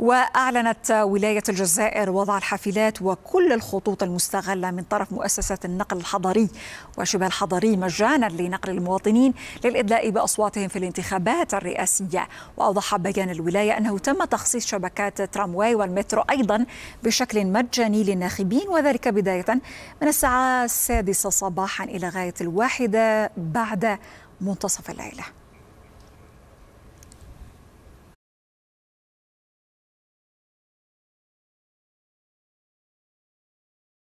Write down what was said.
وأعلنت ولاية الجزائر وضع الحافلات وكل الخطوط المستغلة من طرف مؤسسات النقل الحضري وشبه الحضري مجانا لنقل المواطنين للإدلاء بأصواتهم في الانتخابات الرئاسية وأوضح بيان الولاية أنه تم تخصيص شبكات ترامواي والمترو أيضا بشكل مجاني للناخبين وذلك بداية من الساعة السادسة صباحا إلى غاية الواحدة بعد منتصف الليله